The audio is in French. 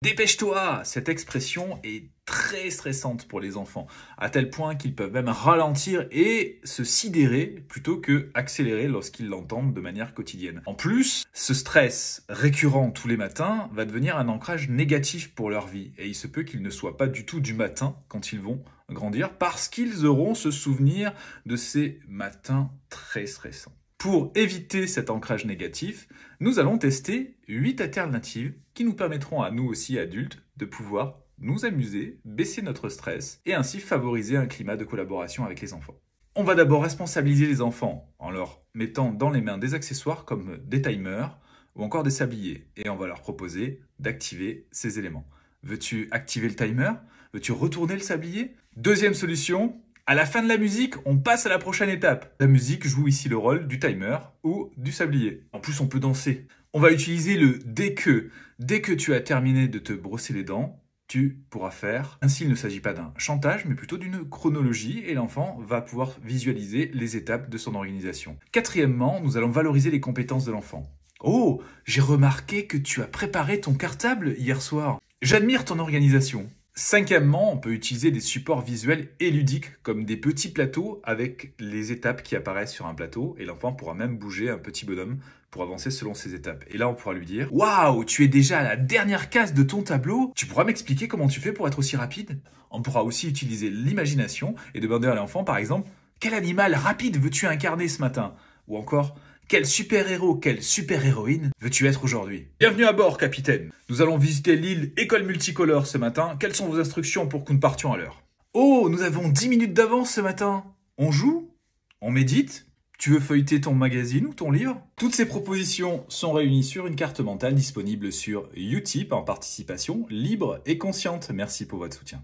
Dépêche-toi Cette expression est très stressante pour les enfants, à tel point qu'ils peuvent même ralentir et se sidérer plutôt que accélérer lorsqu'ils l'entendent de manière quotidienne. En plus, ce stress récurrent tous les matins va devenir un ancrage négatif pour leur vie, et il se peut qu'ils ne soient pas du tout du matin quand ils vont grandir, parce qu'ils auront ce souvenir de ces matins très stressants. Pour éviter cet ancrage négatif, nous allons tester 8 alternatives qui nous permettront à nous aussi adultes de pouvoir nous amuser, baisser notre stress et ainsi favoriser un climat de collaboration avec les enfants. On va d'abord responsabiliser les enfants en leur mettant dans les mains des accessoires comme des timers ou encore des sabliers et on va leur proposer d'activer ces éléments. Veux-tu activer le timer Veux-tu retourner le sablier Deuxième solution, à la fin de la musique, on passe à la prochaine étape. La musique joue ici le rôle du timer ou du sablier. En plus, on peut danser. On va utiliser le dès que. Dès que tu as terminé de te brosser les dents, tu pourras faire. Ainsi, il ne s'agit pas d'un chantage, mais plutôt d'une chronologie, et l'enfant va pouvoir visualiser les étapes de son organisation. Quatrièmement, nous allons valoriser les compétences de l'enfant. Oh, j'ai remarqué que tu as préparé ton cartable hier soir. J'admire ton organisation. Cinquièmement, on peut utiliser des supports visuels et ludiques comme des petits plateaux avec les étapes qui apparaissent sur un plateau et l'enfant pourra même bouger un petit bonhomme pour avancer selon ces étapes. Et là, on pourra lui dire Waouh, tu es déjà à la dernière case de ton tableau, tu pourras m'expliquer comment tu fais pour être aussi rapide On pourra aussi utiliser l'imagination et demander à l'enfant, par exemple, Quel animal rapide veux-tu incarner ce matin Ou encore, quel super-héros, quelle super-héroïne veux-tu être aujourd'hui Bienvenue à bord, capitaine. Nous allons visiter l'île École Multicolore ce matin. Quelles sont vos instructions pour que nous partions à l'heure Oh, nous avons 10 minutes d'avance ce matin. On joue On médite tu veux feuilleter ton magazine ou ton livre Toutes ces propositions sont réunies sur une carte mentale disponible sur Utip en participation libre et consciente. Merci pour votre soutien.